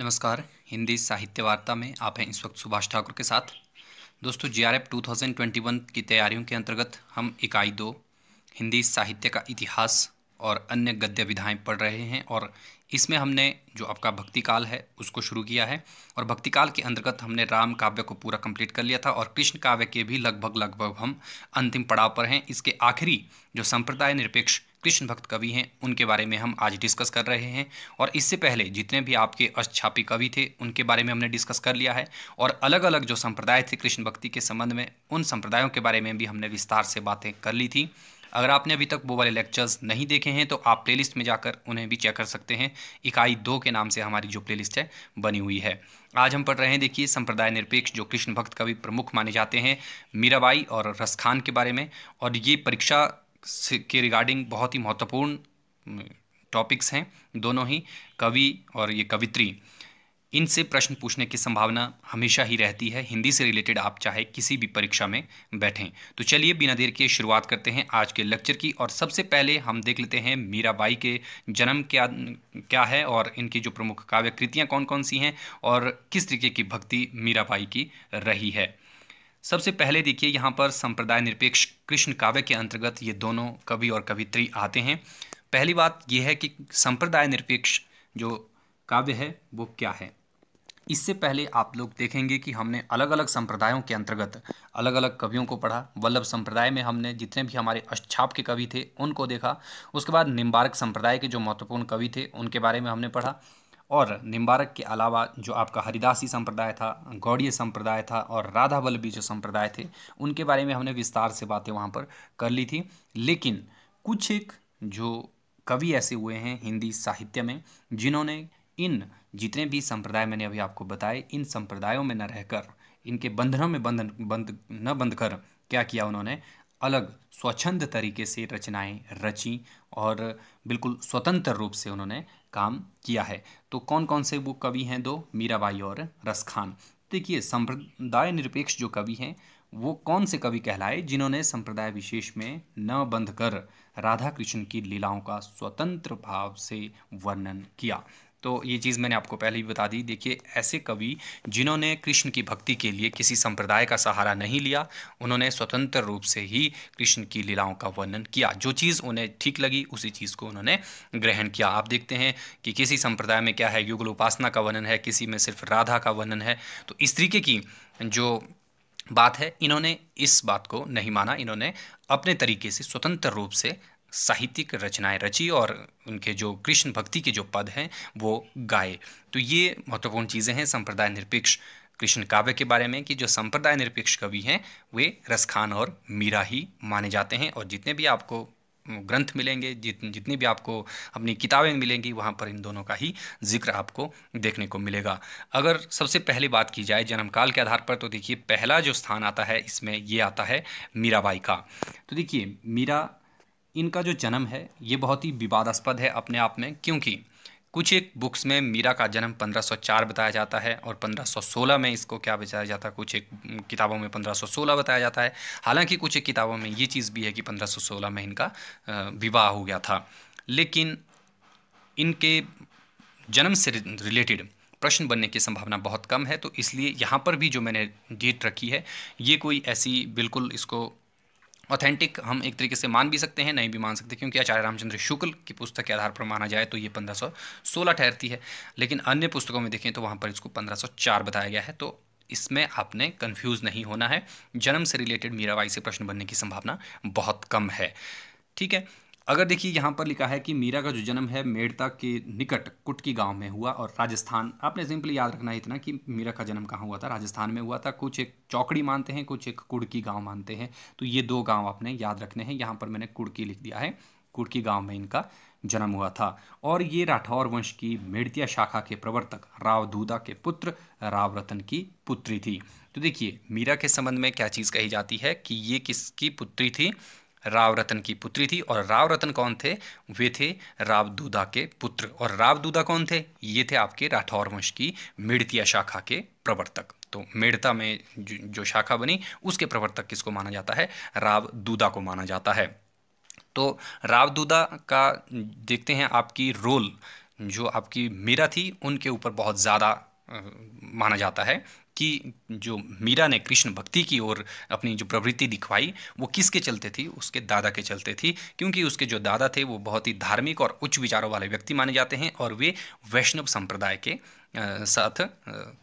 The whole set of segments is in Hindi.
नमस्कार हिंदी साहित्य वार्ता में आप हैं इस वक्त सुभाष ठाकुर के साथ दोस्तों G R F two thousand twenty one की तैयारियों के अंतर्गत हम इकाई दो हिंदी साहित्य का इतिहास और अन्य गद्य विधाएं पढ़ रहे हैं और इसमें हमने जो आपका भक्ति काल है उसको शुरू किया है और भक्ति काल के अंतर्गत हमने राम काव्य को पूरा कंप्लीट कर लिया था और कृष्ण काव्य के भी लगभग लगभग हम अंतिम पड़ाव पर हैं इसके आखिरी जो संप्रदाय निरपेक्ष कृष्ण भक्त कवि हैं उनके बारे में हम आज डिस्कस कर रहे हैं और इससे पहले जितने भी आपके अष्टछापी कवि थे उनके बारे में हमने डिस्कस कर लिया है और अलग अलग जो संप्रदाय थे कृष्ण भक्ति के संबंध में उन संप्रदायों के बारे में भी हमने विस्तार से बातें कर ली थी अगर आपने अभी तक वो वाले लेक्चर्स नहीं देखे हैं तो आप प्ले में जाकर उन्हें भी चेक कर सकते हैं इकाई दो के नाम से हमारी जो प्ले है बनी हुई है आज हम पढ़ रहे हैं देखिए संप्रदाय निरपेक्ष जो कृष्ण भक्त कवि प्रमुख माने जाते हैं मीराबाई और रसखान के बारे में और ये परीक्षा के रिगार्डिंग बहुत ही महत्वपूर्ण टॉपिक्स हैं दोनों ही कवि और ये कवित्री इनसे प्रश्न पूछने की संभावना हमेशा ही रहती है हिंदी से रिलेटेड आप चाहे किसी भी परीक्षा में बैठें तो चलिए बिना देर के शुरुआत करते हैं आज के लेक्चर की और सबसे पहले हम देख लेते हैं मीराबाई के जन्म क्या क्या है और इनकी जो प्रमुख काव्य कृतियाँ कौन कौन सी हैं और किस तरीके की भक्ति मीराबाई की रही है सबसे पहले देखिए यहाँ पर संप्रदाय निरपेक्ष कृष्ण काव्य के अंतर्गत ये दोनों कवि और कवित्री आते हैं पहली बात यह है कि संप्रदाय निरपेक्ष जो काव्य है वो क्या है इससे पहले आप लोग देखेंगे कि हमने अलग अलग संप्रदायों के अंतर्गत अलग अलग कवियों को पढ़ा वल्लभ संप्रदाय में हमने जितने भी हमारे अष्टाप के कवि थे उनको देखा उसके बाद निम्बारक संप्रदाय के जो महत्वपूर्ण कवि थे उनके बारे में हमने पढ़ा और निम्बारक के अलावा जो आपका हरिदासी संप्रदाय था गौड़ीय संप्रदाय था और राधा वल्लभी जो संप्रदाय थे उनके बारे में हमने विस्तार से बातें वहाँ पर कर ली थी लेकिन कुछ एक जो कवि ऐसे हुए हैं हिंदी साहित्य में जिन्होंने इन जितने भी संप्रदाय मैंने अभी आपको बताए इन संप्रदायों में न रहकर इनके बंधनों में बंधन बंद न बंध कर क्या किया उन्होंने अलग स्वच्छंद तरीके से रचनाएं रची और बिल्कुल स्वतंत्र रूप से उन्होंने काम किया है तो कौन कौन से वो कवि हैं दो मीराबाई और रसखान देखिए संप्रदाय निरपेक्ष जो कवि हैं वो कौन से कवि कहलाए जिन्होंने संप्रदाय विशेष में न बंध कर राधा कृष्ण की लीलाओं का स्वतंत्र भाव से वर्णन किया तो ये चीज़ मैंने आपको पहले ही बता दी देखिए ऐसे कवि जिन्होंने कृष्ण की भक्ति के लिए किसी संप्रदाय का सहारा नहीं लिया उन्होंने स्वतंत्र रूप से ही कृष्ण की लीलाओं का वर्णन किया जो चीज़ उन्हें ठीक लगी उसी चीज़ को उन्होंने ग्रहण किया आप देखते हैं कि किसी संप्रदाय में क्या है युगल उपासना का वर्णन है किसी में सिर्फ राधा का वर्णन है तो इस तरीके की जो बात है इन्होंने इस बात को नहीं माना इन्होंने अपने तरीके से स्वतंत्र रूप से साहित्यिक रचनाएं रची और उनके जो कृष्ण भक्ति के जो पद हैं वो गाए तो ये महत्वपूर्ण चीज़ें हैं संप्रदाय निरपेक्ष कृष्ण काव्य के बारे में कि जो संप्रदाय निरपेक्ष कवि हैं वे रसखान और मीरा ही माने जाते हैं और जितने भी आपको ग्रंथ मिलेंगे जित जितनी भी आपको अपनी किताबें मिलेंगी वहाँ पर इन दोनों का ही जिक्र आपको देखने को मिलेगा अगर सबसे पहली बात की जाए जन्मकाल के आधार पर तो देखिए पहला जो स्थान आता है इसमें ये आता है मीराबाई का तो देखिए मीरा इनका जो जन्म है ये बहुत ही विवादास्पद है अपने आप में क्योंकि कुछ एक बुक्स में मीरा का जन्म 1504 बताया जाता है और 1516 में इसको क्या बताया जाता है कुछ एक किताबों में 1516 बताया जाता है हालांकि कुछ एक किताबों में ये चीज़ भी है कि 1516 में इनका विवाह हो गया था लेकिन इनके जन्म से रिलेटेड प्रश्न बनने की संभावना बहुत कम है तो इसलिए यहाँ पर भी जो मैंने डेट रखी है ये कोई ऐसी बिल्कुल इसको ऑथेंटिक हम एक तरीके से मान भी सकते हैं नहीं भी मान सकते क्योंकि आचार्य रामचंद्र शुक्ल की पुस्तक के आधार पर माना जाए तो ये पंद्रह सौ सोलह ठहरती है लेकिन अन्य पुस्तकों में देखें तो वहाँ पर इसको पंद्रह सौ चार बताया गया है तो इसमें आपने कंफ्यूज नहीं होना है जन्म से रिलेटेड मीराबाई से प्रश्न बनने की संभावना बहुत कम है ठीक है अगर देखिए यहाँ पर लिखा है कि मीरा का जो जन्म है मेड़ता के निकट कुटकी गांव में हुआ और राजस्थान आपने सिंपली याद रखना है इतना कि मीरा का जन्म कहाँ हुआ था राजस्थान में हुआ था कुछ एक चौकड़ी मानते हैं कुछ एक कुड़की गांव मानते हैं तो ये दो गांव आपने याद रखने हैं यहाँ पर मैंने कुड़की लिख दिया है कुड़की गाँव में इनका जन्म हुआ था और ये राठौर वंश की मेड़तिया शाखा के प्रवर्तक राव दूदा के पुत्र राव रतन की पुत्री थी तो देखिए मीरा के संबंध में क्या चीज़ कही जाती है कि ये किसकी पुत्री थी राव रतन की पुत्री थी और राव रतन कौन थे वे थे रावदूदा के पुत्र और रावदूदा कौन थे ये थे आपके राठौर वंश की मिड़तिया शाखा के प्रवर्तक तो मेड़ता में जो शाखा बनी उसके प्रवर्तक किसको माना जाता है रावदूदा को माना जाता है तो रावदूदा का देखते हैं आपकी रोल जो आपकी मीरा थी उनके ऊपर बहुत ज़्यादा माना जाता है कि जो मीरा ने कृष्ण भक्ति की ओर अपनी जो प्रवृत्ति दिखवाई वो किसके चलते थी उसके दादा के चलते थी क्योंकि उसके जो दादा थे वो बहुत ही धार्मिक और उच्च विचारों वाले व्यक्ति माने जाते हैं और वे वैष्णव संप्रदाय के साथ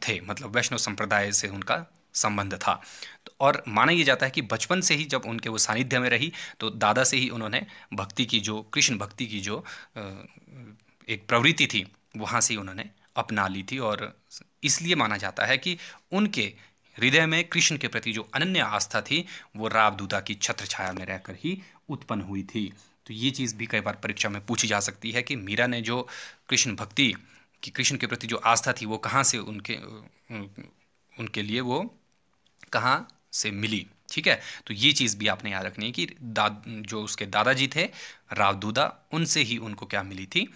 थे मतलब वैष्णव संप्रदाय से उनका संबंध था तो और माना यह जाता है कि बचपन से ही जब उनके वो सानिध्य में रही तो दादा से ही उन्होंने भक्ति की जो कृष्ण भक्ति की जो एक प्रवृत्ति थी वहाँ से ही उन्होंने अपना ली थी और इसलिए माना जाता है कि उनके हृदय में कृष्ण के प्रति जो अनन्य आस्था थी वो रावदूता की छत्र छाया में रहकर ही उत्पन्न हुई थी तो ये चीज़ भी कई बार परीक्षा में पूछी जा सकती है कि मीरा ने जो कृष्ण भक्ति कि कृष्ण के प्रति जो आस्था थी वो कहाँ से उनके उनके लिए वो कहाँ से मिली ठीक है तो ये चीज़ भी आपने याद रखनी है कि दाद जो उसके दादाजी थे रावदूदा उनसे ही उनको क्या मिली थी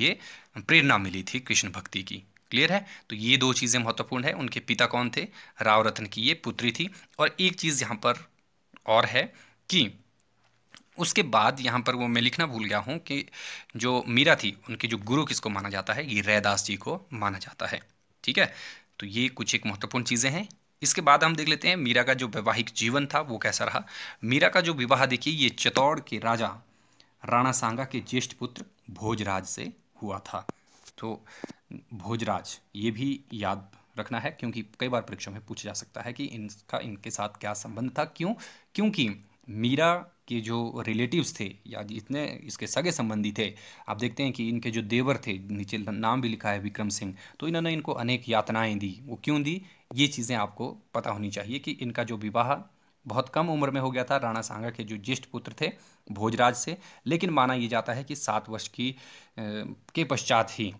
ये प्रेरणा मिली थी कृष्ण भक्ति की क्लियर है तो ये दो चीज़ें महत्वपूर्ण है उनके पिता कौन थे राव रतन की ये पुत्री थी और एक चीज़ यहाँ पर और है कि उसके बाद यहाँ पर वो मैं लिखना भूल गया हूँ कि जो मीरा थी उनके जो गुरु किसको माना जाता है ये रैदास जी को माना जाता है ठीक है तो ये कुछ एक महत्वपूर्ण चीज़ें हैं इसके बाद हम देख लेते हैं मीरा का जो वैवाहिक जीवन था वो कैसा रहा मीरा का जो विवाह देखिए ये चित्तौड़ के राजा राणा सांगा के ज्येष्ठ पुत्र भोजराज से हुआ था तो भोजराज ये भी याद रखना है क्योंकि कई बार परीक्षा में पूछा जा सकता है कि इनका इनके साथ क्या संबंध था क्यों क्योंकि मीरा के जो रिलेटिव्स थे या जितने इसके सगे संबंधी थे आप देखते हैं कि इनके जो देवर थे नीचे नाम भी लिखा है विक्रम सिंह तो इन्होंने इनको अनेक यातनाएं दी वो क्यों दी ये चीज़ें आपको पता होनी चाहिए कि इनका जो विवाह बहुत कम उम्र में हो गया था राणा सांगा के जो ज्येष्ठ पुत्र थे भोजराज से लेकिन माना ये जाता है कि सात वर्ष की के पश्चात ही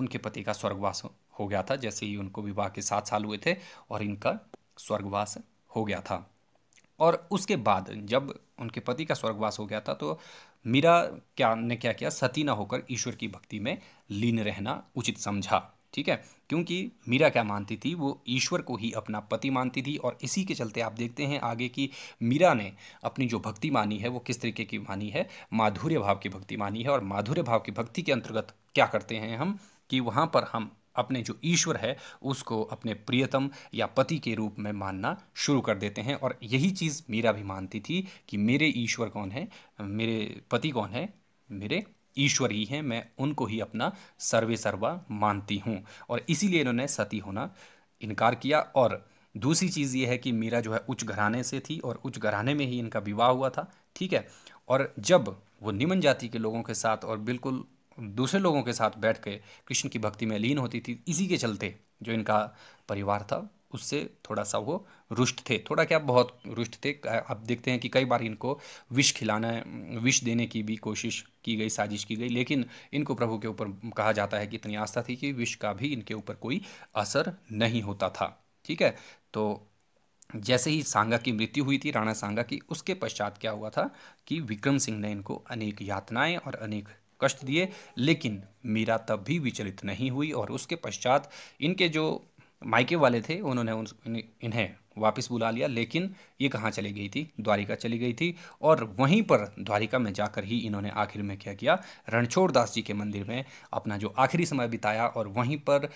उनके पति का स्वर्गवास हो गया था जैसे ही उनको विवाह के सात साल हुए थे और इनका स्वर्गवास हो गया था और उसके बाद जब उनके पति का स्वर्गवास हो गया था तो मीरा क्या ने क्या किया सती ना होकर ईश्वर की भक्ति में लीन रहना उचित समझा ठीक है क्योंकि मीरा क्या मानती थी वो ईश्वर को ही अपना पति मानती थी और इसी के चलते आप देखते हैं आगे कि मीरा ने अपनी जो भक्ति मानी है वो किस तरीके की मानी है माधुर्य भाव की भक्ति मानी है और माधुर्य भाव की भक्ति के अंतर्गत क्या करते हैं हम कि वहाँ पर हम अपने जो ईश्वर है उसको अपने प्रियतम या पति के रूप में मानना शुरू कर देते हैं और यही चीज़ मीरा भी मानती थी कि मेरे ईश्वर कौन है मेरे पति कौन है मेरे ईश्वर ही हैं मैं उनको ही अपना सर्वे सर्वा मानती हूँ और इसीलिए इन्होंने सती होना इनकार किया और दूसरी चीज़ ये है कि मीरा जो है उच्च घराने से थी और उच्च घराने में ही इनका विवाह हुआ था ठीक है और जब वो निमन जाति के लोगों के साथ और बिल्कुल दूसरे लोगों के साथ बैठ के कृष्ण की भक्ति में लीन होती थी इसी के चलते जो इनका परिवार था उससे थोड़ा सा वो रुष्ट थे थोड़ा क्या बहुत रुष्ट थे आप देखते हैं कि कई बार इनको विष खिलाना विष देने की भी कोशिश की गई साजिश की गई लेकिन इनको प्रभु के ऊपर कहा जाता है कि इतनी आस्था थी कि विष का भी इनके ऊपर कोई असर नहीं होता था ठीक है तो जैसे ही सांगा की मृत्यु हुई थी राणा सांगा की उसके पश्चात क्या हुआ था कि विक्रम सिंह ने इनको अनेक यातनाएं और अनेक कष्ट दिए लेकिन मीरा तब भी विचलित नहीं हुई और उसके पश्चात इनके जो मायके वाले थे उन्होंने उन, इन्हें वापस बुला लिया लेकिन ये कहाँ चली गई थी द्वारिका चली गई थी और वहीं पर द्वारिका में जाकर ही इन्होंने आखिर में क्या किया रणछोड़ दास जी के मंदिर में अपना जो आखिरी समय बिताया और वहीं पर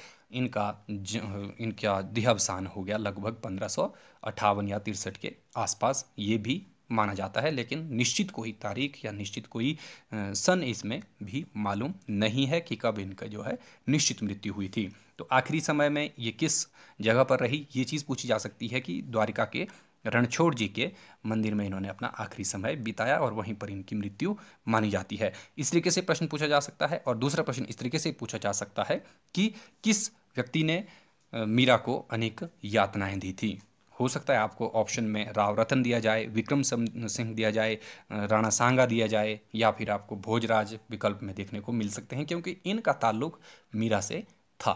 इनका इनका देहावसान हो गया लगभग पंद्रह या तिरसठ के आसपास ये भी माना जाता है लेकिन निश्चित कोई तारीख या निश्चित कोई सन इसमें भी मालूम नहीं है कि कब इनका जो है निश्चित मृत्यु हुई थी तो आखिरी समय में ये किस जगह पर रही ये चीज़ पूछी जा सकती है कि द्वारिका के रणछोड़ जी के मंदिर में इन्होंने अपना आखिरी समय बिताया और वहीं पर इनकी मृत्यु मानी जाती है इस तरीके से प्रश्न पूछा जा सकता है और दूसरा प्रश्न इस तरीके से पूछा जा सकता है कि किस व्यक्ति ने मीरा को अनेक यातनाएं दी थी हो सकता है आपको ऑप्शन में राव रतन दिया जाए विक्रम सिंह दिया जाए राणा सांगा दिया जाए या फिर आपको भोजराज विकल्प में देखने को मिल सकते हैं क्योंकि इनका ताल्लुक मीरा से था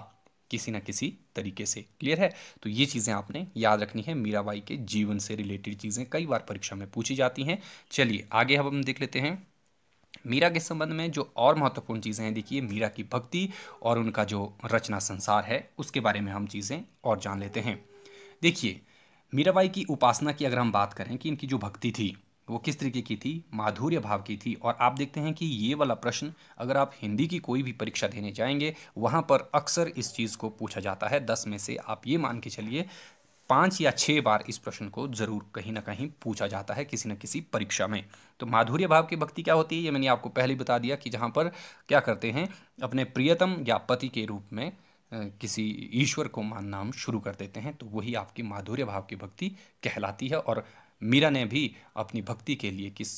किसी ना किसी तरीके से क्लियर है तो ये चीज़ें आपने याद रखनी है मीराबाई के जीवन से रिलेटेड चीज़ें कई बार परीक्षा में पूछी जाती हैं चलिए आगे हम हम देख लेते हैं मीरा के संबंध में जो और महत्वपूर्ण चीज़ें हैं देखिए मीरा की भक्ति और उनका जो रचना संसार है उसके बारे में हम चीज़ें और जान लेते हैं देखिए मीराबाई की उपासना की अगर हम बात करें कि इनकी जो भक्ति थी वो किस तरीके की थी माधुर्य भाव की थी और आप देखते हैं कि ये वाला प्रश्न अगर आप हिंदी की कोई भी परीक्षा देने जाएंगे वहाँ पर अक्सर इस चीज़ को पूछा जाता है दस में से आप ये मान के चलिए पाँच या छः बार इस प्रश्न को ज़रूर कहीं ना कहीं पूछा जाता है किसी न किसी परीक्षा में तो माधुर्य भाव की भक्ति क्या होती है ये मैंने आपको पहले बता दिया कि जहाँ पर क्या करते हैं अपने प्रियतम या पति के रूप में किसी ईश्वर को मानना हम शुरू कर देते हैं तो वही आपकी माधुर्य भाव की भक्ति कहलाती है और मीरा ने भी अपनी भक्ति के लिए किस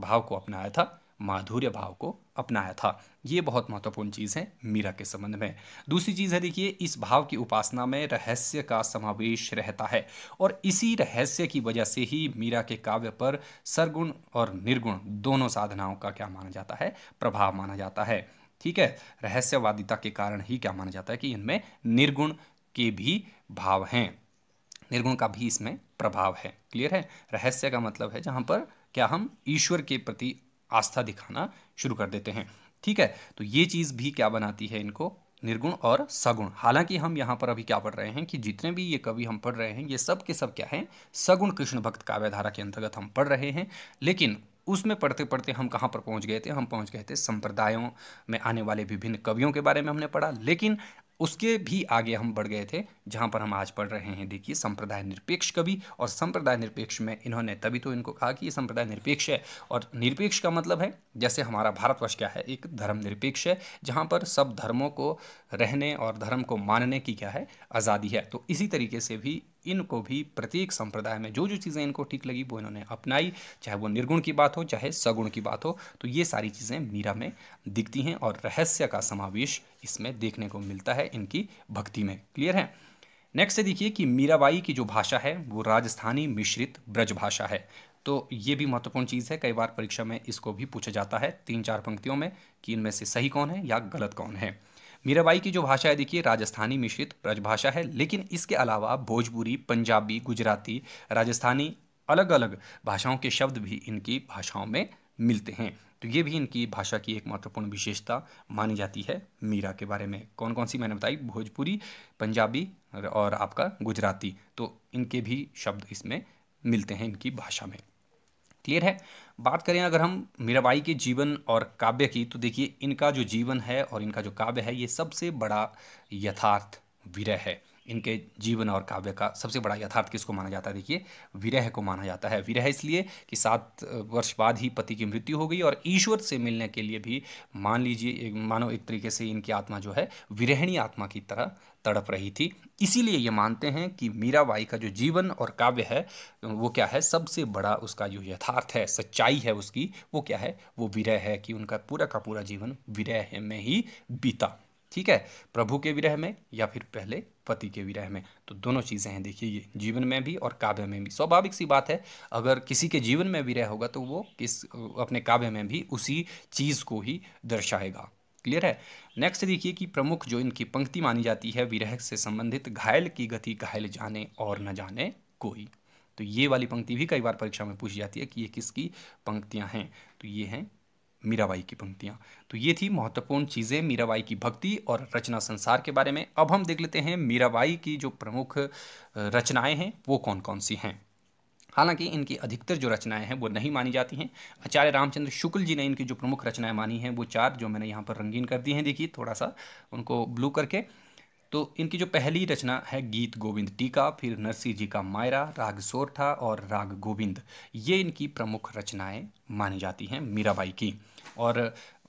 भाव को अपनाया था माधुर्य भाव को अपनाया था ये बहुत महत्वपूर्ण चीज़ है मीरा के संबंध में दूसरी चीज़ है देखिए इस भाव की उपासना में रहस्य का समावेश रहता है और इसी रहस्य की वजह से ही मीरा के काव्य पर सरगुण और निर्गुण दोनों साधनाओं का क्या माना जाता है प्रभाव माना जाता है ठीक है रहस्यवादिता के कारण ही क्या माना जाता है कि इनमें निर्गुण के भी भाव हैं निर्गुण का भी इसमें प्रभाव है क्लियर है रहस्य का मतलब है जहाँ पर क्या हम ईश्वर के प्रति आस्था दिखाना शुरू कर देते हैं ठीक है तो ये चीज़ भी क्या बनाती है इनको निर्गुण और सगुण हालांकि हम यहाँ पर अभी क्या पढ़ रहे हैं कि जितने भी ये कवि हम पढ़ रहे हैं ये सब के सब क्या हैं सगुण कृष्ण भक्त काव्यधारा के अंतर्गत हम पढ़ रहे हैं लेकिन उसमें पढ़ते पढ़ते हम कहाँ पर पहुँच गए थे हम पहुँच गए थे संप्रदायों में आने वाले विभिन्न कवियों के बारे में हमने पढ़ा लेकिन उसके भी आगे हम बढ़ गए थे जहाँ पर हम आज पढ़ रहे हैं देखिए संप्रदाय निरपेक्ष कवि और संप्रदाय निरपेक्ष में इन्होंने तभी तो इनको कहा कि ये संप्रदाय निरपेक्ष है और निरपेक्ष का मतलब है जैसे हमारा भारतवर्ष क्या है एक धर्म निरपेक्ष है जहाँ पर सब धर्मों को रहने और धर्म को मानने की क्या है आज़ादी है तो इसी तरीके से भी इनको भी प्रत्येक संप्रदाय में जो जो चीज़ें इनको ठीक लगी वो इन्होंने अपनाई चाहे वो निर्गुण की बात हो चाहे सगुण की बात हो तो ये सारी चीज़ें मीरा में दिखती हैं और रहस्य का समावेश इसमें देखने को मिलता है इनकी भक्ति में क्लियर है नेक्स्ट देखिए कि मीराबाई की जो भाषा है वो राजस्थानी मिश्रित ब्रज भाषा है तो ये भी महत्वपूर्ण चीज़ है कई बार परीक्षा में इसको भी पूछा जाता है तीन चार पंक्तियों में कि इनमें से सही कौन है या गलत कौन है मीराबाई की जो भाषा है देखिए राजस्थानी मिश्रित ब्रजभाषा है लेकिन इसके अलावा भोजपुरी पंजाबी गुजराती राजस्थानी अलग अलग भाषाओं के शब्द भी इनकी भाषाओं में मिलते हैं तो ये भी इनकी भाषा की एक महत्वपूर्ण विशेषता मानी जाती है मीरा के बारे में कौन कौन सी मैंने बताई भोजपुरी पंजाबी और आपका गुजराती तो इनके भी शब्द इसमें मिलते हैं इनकी भाषा में क्लियर है बात करें अगर हम मीराबाई के जीवन और काव्य की तो देखिए इनका जो जीवन है और इनका जो काव्य है ये सबसे बड़ा यथार्थ विरह है इनके जीवन और काव्य का सबसे बड़ा यथार्थ किसको माना जाता है देखिए विरह को माना जाता है विरह इसलिए कि सात वर्ष बाद ही पति की मृत्यु हो गई और ईश्वर से मिलने के लिए भी मान लीजिए मानो एक तरीके से इनकी आत्मा जो है विरहणी आत्मा की तरह तड़प रही थी इसीलिए ये मानते हैं कि मीराबाई का जो जीवन और काव्य है वो क्या है सबसे बड़ा उसका जो यथार्थ है सच्चाई है उसकी वो क्या है वो विरह है कि उनका पूरा का पूरा जीवन विरह में ही बीता ठीक है प्रभु के विरह में या फिर पहले पति के विरह में तो दोनों चीज़ें हैं देखिए ये जीवन में भी और काव्य में भी स्वाभाविक सी बात है अगर किसी के जीवन में विरह होगा तो वो किस अपने काव्य में भी उसी चीज़ को ही दर्शाएगा क्लियर है नेक्स्ट देखिए कि प्रमुख जो इनकी पंक्ति मानी जाती है विरह से संबंधित घायल की गति घायल जाने और न जाने कोई तो ये वाली पंक्ति भी कई बार परीक्षा में पूछी जाती है कि ये किसकी पंक्तियाँ हैं तो ये हैं मीराबाई की पंक्तियाँ तो ये थी महत्वपूर्ण चीज़ें मीराबाई की भक्ति और रचना संसार के बारे में अब हम देख लेते हैं मीराबाई की जो प्रमुख रचनाएं हैं वो कौन कौन सी हैं हालांकि इनकी अधिकतर जो रचनाएं हैं वो नहीं मानी जाती हैं आचार्य रामचंद्र शुक्ल जी ने इनकी जो प्रमुख रचनाएं मानी हैं वो चार जो मैंने यहाँ पर रंगीन कर दी हैं देखिए थोड़ा सा उनको ब्लू करके तो इनकी जो पहली रचना है गीत गोविंद टीका फिर नरसिंह जी का मायरा राग सोरठा और राग गोविंद ये इनकी प्रमुख रचनाएं मानी जाती हैं मीराबाई की और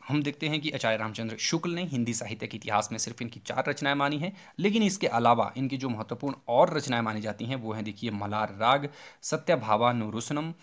हम देखते हैं कि आचार्य रामचंद्र शुक्ल ने हिंदी साहित्य के इतिहास में सिर्फ इनकी चार रचनाएं मानी हैं लेकिन इसके अलावा इनकी जो महत्वपूर्ण और रचनाएं मानी जाती हैं वो हैं देखिए मलार राग सत्यभावा नुरुसनम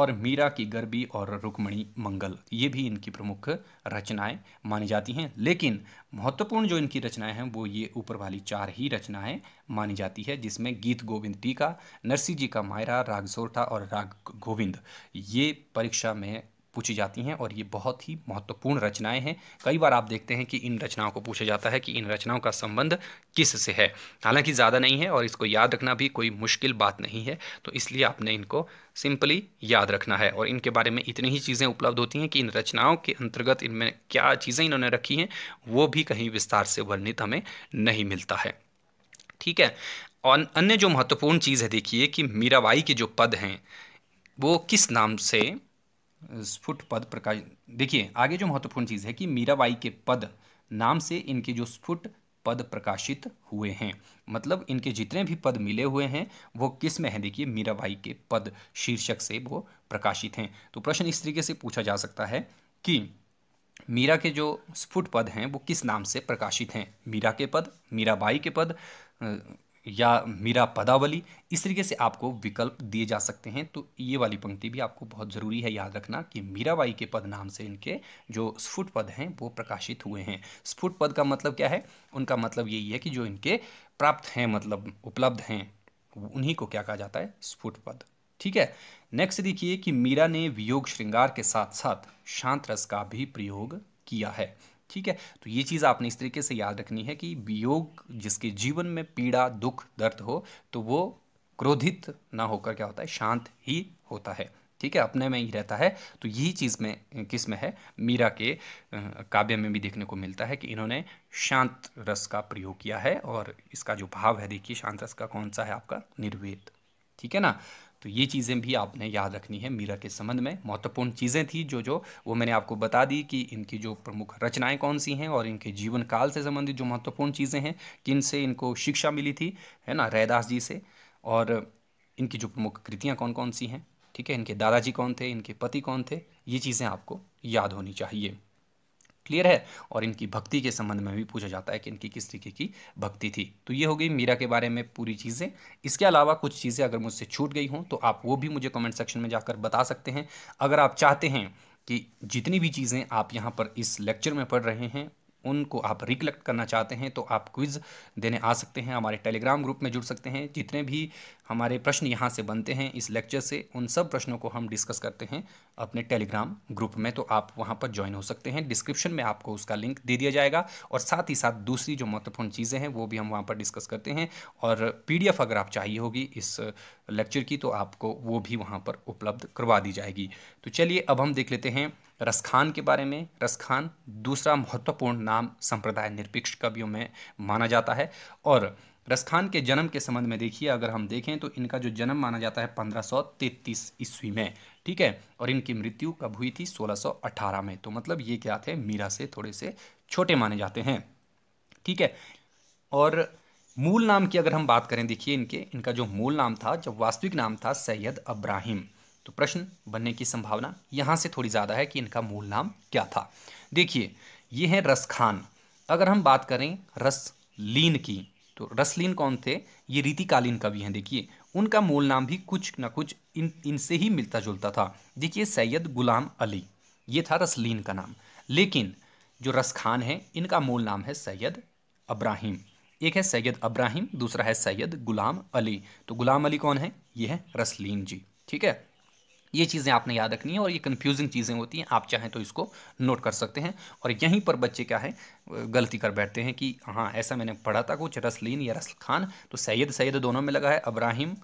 और मीरा की गरबी और रुक्मणी मंगल ये भी इनकी प्रमुख रचनाएं मानी जाती हैं लेकिन महत्वपूर्ण जो इनकी रचनाएं हैं वो ये ऊपर वाली चार ही रचनाएं मानी जाती है जिसमें गीत गोविंद टीका नरसी जी का मायरा राग जोरठा और राग गोविंद ये परीक्षा में पूछी जाती हैं और ये बहुत ही महत्वपूर्ण रचनाएं हैं कई बार आप देखते हैं कि इन रचनाओं को पूछा जाता है कि इन रचनाओं का संबंध किस से है हालांकि ज़्यादा नहीं है और इसको याद रखना भी कोई मुश्किल बात नहीं है तो इसलिए आपने इनको सिंपली याद रखना है और इनके बारे में इतनी ही चीज़ें उपलब्ध होती हैं कि इन रचनाओं के अंतर्गत इनमें क्या चीज़ें इन्होंने रखी हैं वो भी कहीं विस्तार से वर्णित हमें नहीं मिलता है ठीक है और अन्य जो महत्वपूर्ण चीज़ है देखिए कि मीराबाई के जो पद हैं वो किस नाम से स्फुट पद प्रकाश देखिए आगे जो महत्वपूर्ण चीज़ है कि मीराबाई के पद नाम से इनके जो स्फुट पद प्रकाशित हुए हैं मतलब इनके जितने भी पद मिले हुए हैं वो किस में है देखिए मीराबाई के पद शीर्षक से वो प्रकाशित हैं तो प्रश्न इस तरीके से पूछा जा सकता है कि मीरा के जो स्फुट पद हैं वो किस नाम से प्रकाशित हैं मीरा के पद मीराबाई के पद या मेरा पदावली इस तरीके से आपको विकल्प दिए जा सकते हैं तो ये वाली पंक्ति भी आपको बहुत ज़रूरी है याद रखना कि मीराबाई के पद नाम से इनके जो स्फुट पद हैं वो प्रकाशित हुए हैं स्फुट पद का मतलब क्या है उनका मतलब यही है कि जो इनके प्राप्त हैं मतलब उपलब्ध हैं उन्हीं को क्या कहा जाता है स्फुट पद ठीक है नेक्स्ट देखिए कि मीरा ने वियोग श्रृंगार के साथ साथ शांत रस का भी प्रयोग किया है ठीक है तो ये चीज़ आपने इस तरीके से याद रखनी है कि वियोग जिसके जीवन में पीड़ा दुख दर्द हो तो वो क्रोधित ना होकर क्या होता है शांत ही होता है ठीक है अपने में ही रहता है तो यही चीज़ में किस में है मीरा के काव्य में भी देखने को मिलता है कि इन्होंने शांत रस का प्रयोग किया है और इसका जो भाव है देखिए शांत रस का कौन सा है आपका निर्वेद ठीक है ना तो ये चीज़ें भी आपने याद रखनी है मीरा के संबंध में महत्वपूर्ण चीज़ें थी जो जो वो मैंने आपको बता दी कि इनकी जो प्रमुख रचनाएं कौन सी हैं और इनके जीवन काल से संबंधित जो महत्वपूर्ण चीज़ें हैं किन से इनको शिक्षा मिली थी है ना रैदास जी से और इनकी जो प्रमुख कृतियाँ कौन कौन सी हैं ठीक है इनके दादाजी कौन थे इनके पति कौन थे ये चीज़ें आपको याद होनी चाहिए क्लियर है और इनकी भक्ति के संबंध में भी पूछा जाता है कि इनकी किस तरीके की भक्ति थी तो ये हो गई मीरा के बारे में पूरी चीज़ें इसके अलावा कुछ चीज़ें अगर मुझसे छूट गई हों तो आप वो भी मुझे कमेंट सेक्शन में जाकर बता सकते हैं अगर आप चाहते हैं कि जितनी भी चीज़ें आप यहाँ पर इस लेक्चर में पढ़ रहे हैं उनको आप रिकलेक्ट करना चाहते हैं तो आप क्विज़ देने आ सकते हैं हमारे टेलीग्राम ग्रुप में जुड़ सकते हैं जितने भी हमारे प्रश्न यहाँ से बनते हैं इस लेक्चर से उन सब प्रश्नों को हम डिस्कस करते हैं अपने टेलीग्राम ग्रुप में तो आप वहाँ पर ज्वाइन हो सकते हैं डिस्क्रिप्शन में आपको उसका लिंक दे दिया जाएगा और साथ ही साथ दूसरी जो महत्वपूर्ण चीज़ें हैं वो भी हम वहाँ पर डिस्कस करते हैं और पी अगर आप चाहिए होगी इस लेक्चर की तो आपको वो भी वहाँ पर उपलब्ध करवा दी जाएगी तो चलिए अब हम देख लेते हैं रसखान के बारे में रसखान दूसरा महत्वपूर्ण नाम संप्रदाय निरपेक्ष कवियों में माना जाता है और रसखान के जन्म के संबंध में देखिए अगर हम देखें तो इनका जो जन्म माना जाता है 1533 ईस्वी में ठीक है और इनकी मृत्यु कब हुई थी 1618 में तो मतलब ये क्या थे मीरा से थोड़े से छोटे माने जाते हैं ठीक है और मूल नाम की अगर हम बात करें देखिए इनके इनका जो मूल नाम था जब वास्तविक नाम था सैयद अब्राहिम तो प्रश्न बनने की संभावना यहाँ से थोड़ी ज़्यादा है कि इनका मूल नाम क्या था देखिए ये हैं रसखान अगर हम बात करें रसलीन की तो रसलीन कौन थे ये रीतिकालीन कवि हैं देखिए उनका मूल नाम भी कुछ ना कुछ इन इनसे ही मिलता जुलता था देखिए सैयद गुलाम अली ये था रसलीन का नाम लेकिन जो रसखान है इनका मूल नाम है सैयद अब्राहिम एक है सैयद अब्राहिम दूसरा है सैयद गुलाम अली तो गुलाम अली कौन है ये है रसलीन जी ठीक है ये चीज़ें आपने याद रखनी है और ये कन्फ्यूजिंग चीज़ें होती हैं आप चाहें तो इसको नोट कर सकते हैं और यहीं पर बच्चे क्या है गलती कर बैठते हैं कि हाँ ऐसा मैंने पढ़ा था कुछ रसलीन या रसल खान तो सैयद सैयद दोनों में लगा है अब्राहिम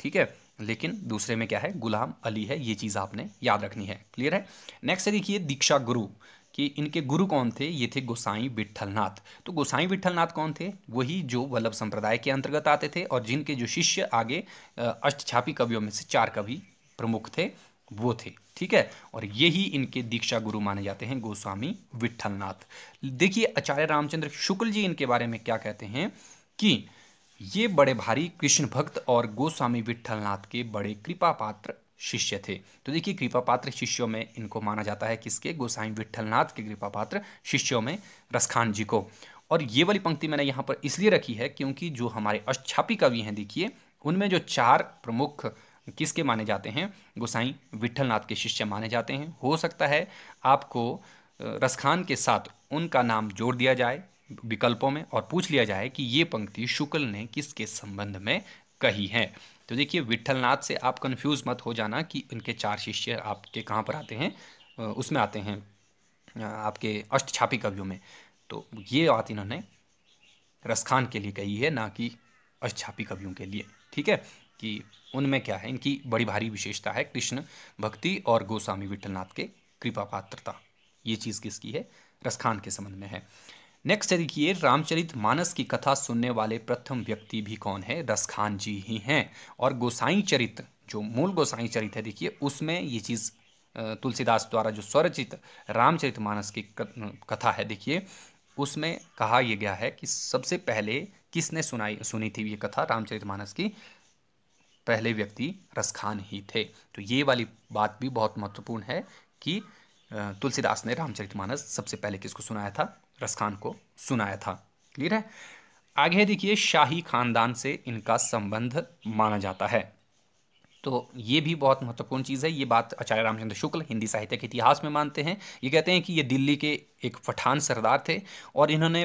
ठीक है लेकिन दूसरे में क्या है गुलाम अली है ये चीज़ आपने याद रखनी है क्लियर है नेक्स्ट देखिए दीक्षा गुरु कि इनके गुरु कौन थे ये थे गोसाई विट्ठलनाथ तो गोसाई विट्ठलनाथ कौन थे वही जो वल्लभ संप्रदाय के अंतर्गत आते थे और जिनके जो शिष्य आगे अष्टछापी कवियों में से चार कवि प्रमुख थे वो थे ठीक है और यही इनके दीक्षा गुरु माने जाते हैं गोस्वामी विठलनाथ देखिए आचार्य रामचंद्र शुक्ल जी इनके बारे में क्या कहते हैं कि ये बड़े भारी कृष्ण भक्त और गोस्वामी विट्ठलनाथ के बड़े कृपा पात्र शिष्य थे तो देखिए कृपा पात्र शिष्यों में इनको माना जाता है किसके गोसाई विट्ठलनाथ के कृपा पात्र शिष्यों में रसखान जी को और ये वाली पंक्ति मैंने यहाँ पर इसलिए रखी है क्योंकि जो हमारे अष्टापी कवि हैं देखिए उनमें जो चार प्रमुख किसके माने जाते हैं गोसाई विठलनाथ के शिष्य माने जाते हैं हो सकता है आपको रसखान के साथ उनका नाम जोड़ दिया जाए विकल्पों में और पूछ लिया जाए कि ये पंक्ति शुक्ल ने किसके संबंध में कही है तो देखिए विठलनाथ से आप कन्फ्यूज़ मत हो जाना कि उनके चार शिष्य आपके कहाँ पर आते हैं उसमें आते हैं आपके अष्टछापी कवियों में तो ये बात इन्होंने रसखान के लिए कही है ना कि अष्टछापी कवियों के लिए ठीक है कि उनमें क्या है इनकी बड़ी भारी विशेषता है कृष्ण भक्ति और गोस्वामी विठलनाथ के कृपा पात्रता ये चीज़ किसकी है रसखान के संबंध में है नेक्स्ट देखिए रामचरित मानस की कथा सुनने वाले प्रथम व्यक्ति भी कौन है रसखान जी ही हैं और गोसाई चरित जो मूल गोसाई चरित है देखिए उसमें ये चीज़ तुलसीदास द्वारा जो स्वरचित रामचरित मानस की कथा है देखिए उसमें कहा यह गया है कि सबसे पहले किसने सुनाई सुनी थी ये कथा रामचरित मानस की पहले व्यक्ति रसखान ही थे तो ये वाली बात भी बहुत महत्वपूर्ण है कि तुलसीदास ने रामचरितमानस सबसे पहले किसको सुनाया था रसखान को सुनाया था क्लियर है आगे देखिए शाही खानदान से इनका संबंध माना जाता है तो ये भी बहुत महत्वपूर्ण चीज़ है ये बात आचार्य रामचंद्र शुक्ल हिंदी साहित्य के इतिहास में मानते हैं ये कहते हैं कि ये दिल्ली के एक पठान सरदार थे और इन्होंने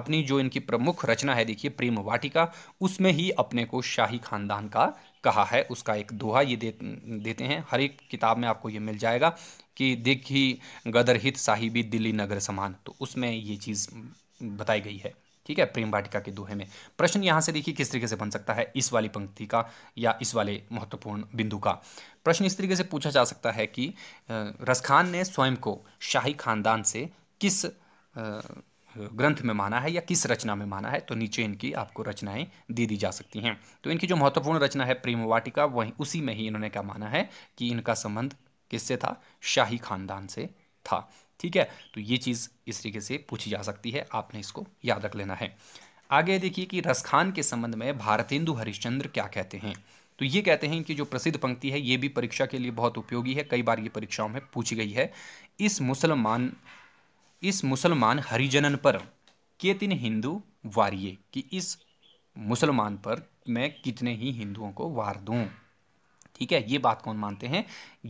अपनी जो इनकी प्रमुख रचना है देखिए प्रेम वाटिका उसमें ही अपने को शाही खानदान का कहा है उसका एक दोहा ये दे देते हैं हर एक किताब में आपको ये मिल जाएगा कि देख देखी गदरहित साहिबी दिल्ली नगर समान तो उसमें ये चीज़ बताई गई है ठीक है प्रेम वाटिका के दोहे में प्रश्न यहाँ से देखिए किस तरीके से बन सकता है इस वाली पंक्ति का या इस वाले महत्वपूर्ण बिंदु का प्रश्न इस तरीके से पूछा जा सकता है कि रसखान ने स्वयं को शाही खानदान से किस ग्रंथ में माना है या किस रचना में माना है तो नीचे इनकी आपको रचनाएं दे दी जा सकती हैं तो इनकी जो महत्वपूर्ण रचना है प्रेम वाटिका वहीं उसी में ही इन्होंने क्या माना है कि इनका संबंध किससे था शाही खानदान से था ठीक है तो ये चीज़ इस तरीके से पूछी जा सकती है आपने इसको याद रख लेना है आगे देखिए कि रसखान के संबंध में भारतेंदु हरिश्चंद्र क्या कहते हैं तो ये कहते हैं कि जो प्रसिद्ध पंक्ति है ये भी परीक्षा के लिए बहुत उपयोगी है कई बार ये परीक्षाओं में पूछी गई है इस मुसलमान इस मुसलमान हरिजनन पर के तीन हिंदू वारिए कि इस मुसलमान पर मैं कितने ही हिंदुओं को वार दूँ ठीक है ये बात कौन मानते हैं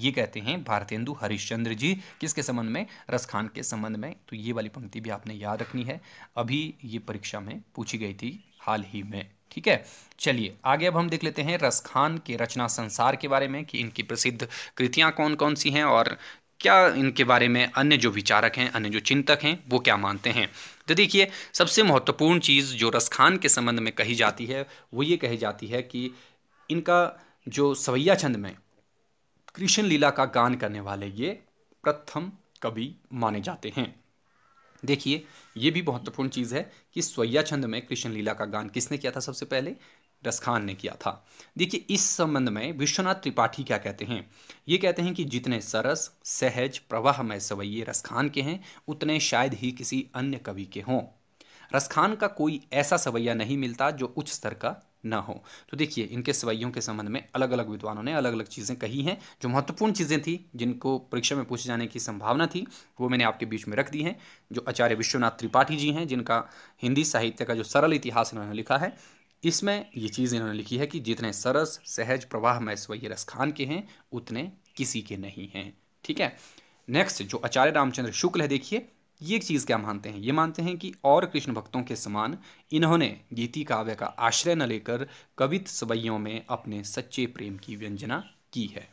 ये कहते हैं भारतेंदु हरिश्चंद्र जी किसके संबंध में रस खान के संबंध में तो ये वाली पंक्ति भी आपने याद रखनी है अभी ये परीक्षा में पूछी गई थी हाल ही में ठीक है चलिए आगे अब हम देख लेते हैं रस खान के रचना संसार के बारे में कि इनकी प्रसिद्ध कृतियाँ कौन कौन सी हैं और क्या इनके बारे में अन्य जो विचारक हैं अन्य जो चिंतक हैं वो क्या मानते हैं तो देखिए सबसे महत्वपूर्ण चीज़ जो रसखान के संबंध में कही जाती है वो ये कही जाती है कि इनका जो सवैया छंद में कृष्ण लीला का गान करने वाले ये प्रथम कवि माने जाते हैं देखिए ये भी महत्वपूर्ण चीज़ है कि स्वैया छंद में कृष्ण लीला का गान किसने किया था सबसे पहले रसखान ने किया था देखिए इस संबंध में विश्वनाथ त्रिपाठी क्या कहते हैं ये कहते हैं कि जितने सरस सहज प्रवाहमय सवैये रसखान के हैं उतने शायद ही किसी अन्य कवि के हों रसखान का कोई ऐसा सवैया नहीं मिलता जो उच्च स्तर का न हो तो देखिए इनके सवैयों के संबंध में अलग अलग विद्वानों ने अलग अलग चीज़ें कही हैं जो महत्वपूर्ण चीज़ें थी जिनको परीक्षा में पूछे जाने की संभावना थी वो मैंने आपके बीच में रख दी हैं जो आचार्य विश्वनाथ त्रिपाठी जी हैं जिनका हिंदी साहित्य का जो सरल इतिहास इन्होंने लिखा है इसमें ये चीज़ इन्होंने लिखी है कि जितने सरस सहज प्रवाह में स्वयं रस खान के हैं उतने किसी के नहीं हैं ठीक है नेक्स्ट जो आचार्य रामचंद्र शुक्ल है देखिए ये एक चीज़ क्या मानते हैं ये मानते हैं कि और कृष्ण भक्तों के समान इन्होंने गीति काव्य का आश्रय न लेकर कवित सवैयों में अपने सच्चे प्रेम की व्यंजना की है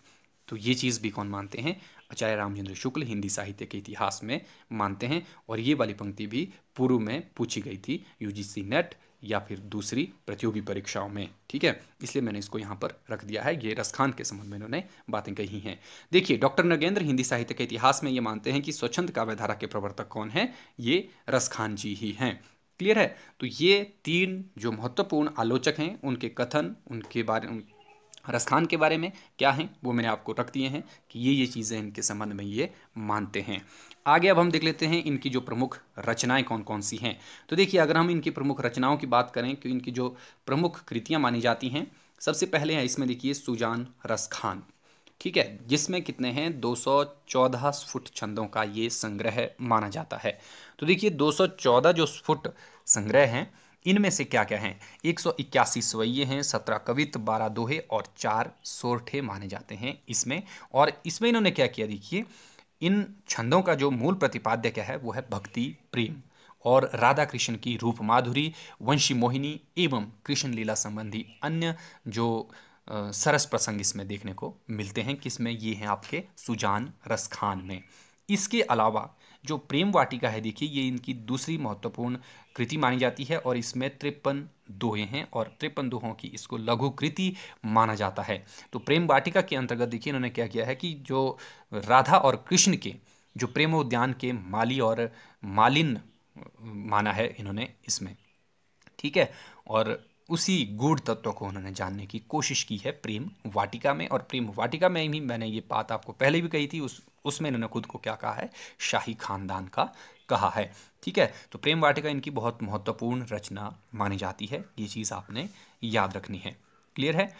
तो ये चीज़ भी कौन मानते हैं आचार्य रामचंद्र शुक्ल हिंदी साहित्य के इतिहास में मानते हैं और ये वाली पंक्ति भी पूर्व में पूछी गई थी यूजीसी नेट या फिर दूसरी प्रतियोगी परीक्षाओं में ठीक है इसलिए मैंने इसको यहाँ पर रख दिया है ये रसखान के संबंध में इन्होंने बातें कही हैं देखिए डॉक्टर नगेंद्र हिंदी साहित्य के इतिहास में ये मानते हैं कि स्वच्छंद काव्यधारा के प्रवर्तक कौन हैं ये रसखान जी ही हैं क्लियर है तो ये तीन जो महत्वपूर्ण आलोचक हैं उनके कथन उनके बारे रसखान के बारे में क्या हैं वो मैंने आपको रख दिए हैं कि ये ये चीज़ें इनके संबंध में ये मानते हैं आगे अब हम देख लेते हैं इनकी जो प्रमुख रचनाएं कौन कौन सी हैं तो देखिए अगर हम इनकी प्रमुख रचनाओं की बात करें तो इनकी जो प्रमुख कृतियाँ मानी जाती हैं सबसे पहले है इसमें देखिए सुजान रसखान ठीक है जिसमें कितने हैं 214 फुट छंदों का ये संग्रह माना जाता है तो देखिए 214 जो फुट संग्रह हैं इनमें से क्या क्या हैं एक सौ इक्यासी सवैये हैं सत्रह कवित बारह दोहे और चार सोरठे माने जाते हैं इसमें और इसमें इन्होंने क्या किया देखिए इन छंदों का जो मूल प्रतिपाद्य क्या है वो है भक्ति प्रेम और राधा कृष्ण की रूप माधुरी वंशी मोहिनी एवं कृष्ण लीला संबंधी अन्य जो सरस प्रसंग इसमें देखने को मिलते हैं किसमें ये हैं आपके सुजान रसखान में इसके अलावा जो प्रेम वाटिका है देखिए ये इनकी दूसरी महत्वपूर्ण कृति मानी जाती है और इसमें तिरपन दोहे हैं और तिरपन दोहों की इसको लघु कृति माना जाता है तो प्रेम वाटिका के अंतर्गत देखिए इन्होंने क्या किया है कि जो राधा और कृष्ण के जो प्रेम उद्यान के माली और मालिन माना है इन्होंने इसमें ठीक है और उसी गूढ़ तत्व को उन्होंने जानने की कोशिश की है प्रेम वाटिका में और प्रेम वाटिका में ही मैंने ये बात आपको पहले भी कही थी उस उसमें इन्होंने खुद को क्या कहा है शाही खानदान का कहा है ठीक है तो प्रेम वाटिका इनकी बहुत महत्वपूर्ण रचना मानी जाती है ये चीज़ आपने याद रखनी है क्लियर है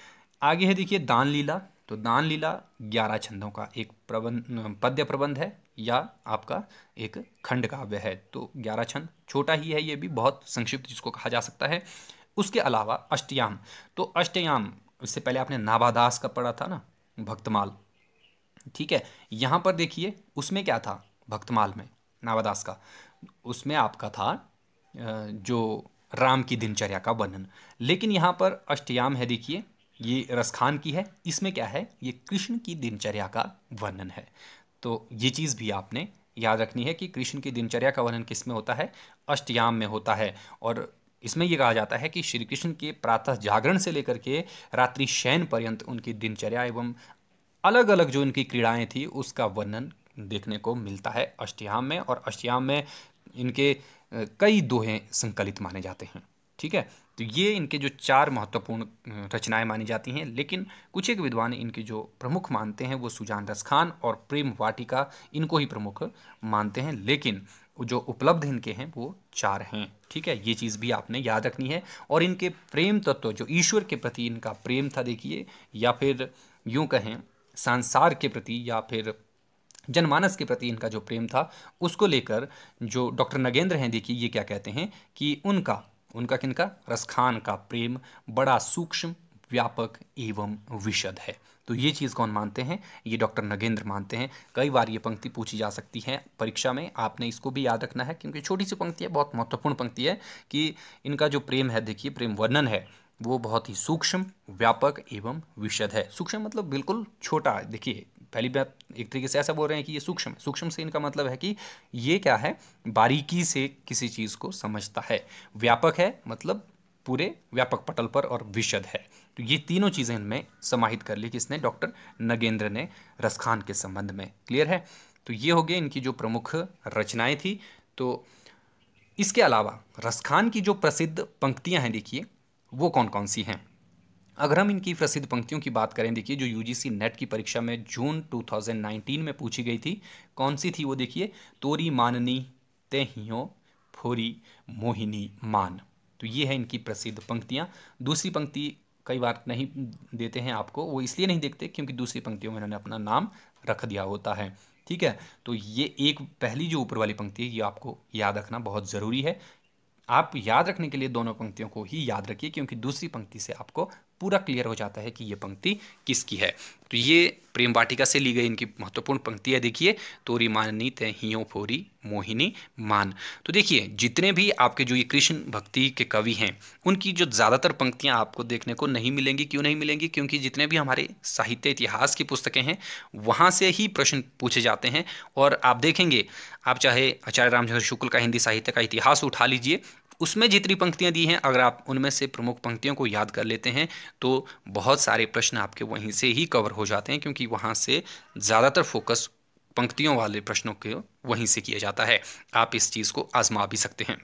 आगे है देखिए दान लीला तो दान लीला ग्यारह छंदों का एक प्रबंध पद्य प्रबंध है या आपका एक खंड काव्य है तो ग्यारह छंद छोटा ही है ये भी बहुत संक्षिप्त जिसको कहा जा सकता है उसके अलावा अष्टयाम तो अष्टयाम इससे पहले आपने नाभादास का पढ़ा था ना भक्तमाल ठीक है यहाँ पर देखिए उसमें क्या था भक्तमाल में नावादास का उसमें आपका था जो राम की दिनचर्या का वर्णन लेकिन यहाँ पर अष्टयाम है देखिए ये रसखान की है इसमें क्या है ये कृष्ण की दिनचर्या का वर्णन है तो ये चीज़ भी आपने याद रखनी है कि कृष्ण की दिनचर्या का वर्णन किस में होता है अष्टयाम में होता है और इसमें यह कहा जाता है कि श्री कृष्ण के प्रातः जागरण से लेकर के रात्रि शयन पर्यंत उनकी दिनचर्या एवं अलग अलग जो इनकी क्रीड़ाएं थी उसका वर्णन देखने को मिलता है अष्टयाम में और अष्टयाम में इनके कई दोहे संकलित माने जाते हैं ठीक है तो ये इनके जो चार महत्वपूर्ण रचनाएं मानी जाती हैं लेकिन कुछ एक विद्वान इनके जो प्रमुख मानते हैं वो सुजान रस खान और प्रेम वाटिका इनको ही प्रमुख मानते हैं लेकिन जो उपलब्ध इनके हैं वो चार हैं ठीक है ये चीज़ भी आपने याद रखनी है और इनके प्रेम तत्व जो ईश्वर के प्रति इनका प्रेम था देखिए या फिर यूँ कहें संसार के प्रति या फिर जनमानस के प्रति इनका जो प्रेम था उसको लेकर जो डॉक्टर नगेंद्र हैं देखिए ये क्या कहते हैं कि उनका उनका किनका रसखान का प्रेम बड़ा सूक्ष्म व्यापक एवं विशद है तो ये चीज़ कौन मानते हैं ये डॉक्टर नगेंद्र मानते हैं कई बार ये पंक्ति पूछी जा सकती है परीक्षा में आपने इसको भी याद रखना है क्योंकि छोटी सी पंक्ति है बहुत महत्वपूर्ण पंक्ति है कि इनका जो प्रेम है देखिए प्रेम वर्णन है वो बहुत ही सूक्ष्म व्यापक एवं विशद है सूक्ष्म मतलब बिल्कुल छोटा देखिए पहली बात एक तरीके से ऐसा बोल रहे हैं कि ये सूक्ष्म सूक्ष्म से इनका मतलब है कि ये क्या है बारीकी से किसी चीज़ को समझता है व्यापक है मतलब पूरे व्यापक पटल पर और विशद है तो ये तीनों चीज़ें इनमें समाहित कर ली किसने डॉक्टर नगेंद्र ने रसखान के संबंध में क्लियर है तो ये हो गए इनकी जो प्रमुख रचनाएं थी तो इसके अलावा रसखान की जो प्रसिद्ध पंक्तियां हैं देखिए वो कौन कौन सी हैं अगर हम इनकी प्रसिद्ध पंक्तियों की बात करें देखिए जो यू नेट की परीक्षा में जून टू में पूछी गई थी कौन सी थी वो देखिए तोरी माननी ते हियो फोरी मोहिनी मान तो ये है इनकी प्रसिद्ध पंक्तियाँ दूसरी पंक्ति कई बार नहीं देते हैं आपको वो इसलिए नहीं देखते क्योंकि दूसरी पंक्तियों में इन्होंने अपना नाम रख दिया होता है ठीक है तो ये एक पहली जो ऊपर वाली पंक्ति है ये आपको याद रखना बहुत ज़रूरी है आप याद रखने के लिए दोनों पंक्तियों को ही याद रखिए क्योंकि दूसरी पंक्ति से आपको पूरा क्लियर हो जाता है कि ये पंक्ति किसकी है तो ये प्रेम वाटिका से ली गई इनकी महत्वपूर्ण पंक्ति है देखिए तोरी माननी तय हियो फोरी मोहिनी मान तो देखिए जितने भी आपके जो ये कृष्ण भक्ति के कवि हैं उनकी जो ज़्यादातर पंक्तियाँ आपको देखने को नहीं मिलेंगी क्यों नहीं मिलेंगी क्योंकि जितने भी हमारे साहित्य इतिहास की पुस्तकें हैं वहाँ से ही प्रश्न पूछे जाते हैं और आप देखेंगे आप चाहे आचार्य रामचंद्र शुक्ल का हिंदी साहित्य का इतिहास उठा लीजिए उसमें जितनी पंक्तियाँ दी हैं अगर आप उनमें से प्रमुख पंक्तियों को याद कर लेते हैं तो बहुत सारे प्रश्न आपके वहीं से ही कवर हो जाते हैं क्योंकि वहाँ से ज़्यादातर फोकस पंक्तियों वाले प्रश्नों के वहीं से किया जाता है आप इस चीज़ को आजमा भी सकते हैं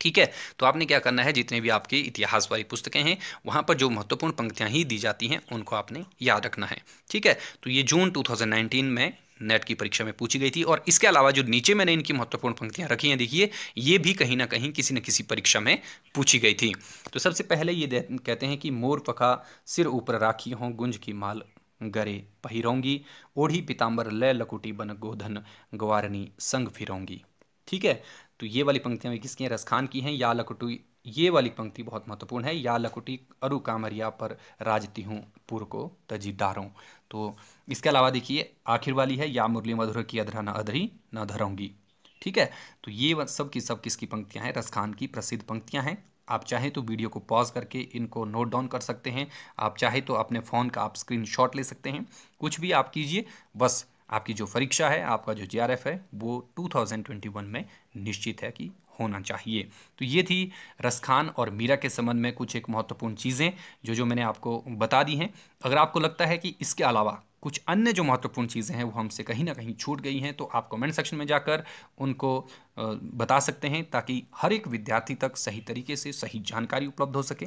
ठीक है तो आपने क्या करना है जितने भी आपके इतिहास वाली पुस्तकें हैं वहाँ पर जो महत्वपूर्ण पंक्तियाँ ही दी जाती हैं उनको आपने याद रखना है ठीक है तो ये जून 2019 में नेट की परीक्षा में पूछी गई थी और इसके अलावा जो नीचे मैंने इनकी महत्वपूर्ण पंक्तियां रखी हैं देखिए ये भी कहीं ना कहीं किसी न किसी परीक्षा में पूछी गई थी तो सबसे पहले ये कहते हैं कि मोर पखा सिर ऊपर राखी हों गुंज की माल गरे पहिरोंगी ओढ़ी पिताम्बर लय लकुटी बन गोधन गवारनी संग फिरोंगी ठीक है तो ये वाली पंक्तियाँ किसकी हैं रसखान की हैं या लकुटी ये वाली पंक्ति बहुत महत्वपूर्ण है या लकुटी अरु कामरिया पर राजती हूँ पुर को तजीदारों तो इसके अलावा देखिए आखिर वाली है या मुरली मधुर की अधरा न अधरी न धरोंगी ठीक है तो ये सब की सब किसकी पंक्तियाँ हैं रसखान की प्रसिद्ध पंक्तियाँ हैं आप चाहें तो वीडियो को पॉज करके इनको नोट डाउन कर सकते हैं आप चाहें तो अपने फ़ोन का आप स्क्रीन ले सकते हैं कुछ भी आप कीजिए बस आपकी जो परीक्षा है आपका जो जे है वो 2021 में निश्चित है कि होना चाहिए तो ये थी रसखान और मीरा के संबंध में कुछ एक महत्वपूर्ण चीज़ें जो जो मैंने आपको बता दी हैं अगर आपको लगता है कि इसके अलावा कुछ अन्य जो महत्वपूर्ण चीज़ें हैं वो हमसे कहीं ना कहीं छूट गई हैं तो आप कमेंट सेक्शन में जाकर उनको बता सकते हैं ताकि हर एक विद्यार्थी तक सही तरीके से सही जानकारी उपलब्ध हो सके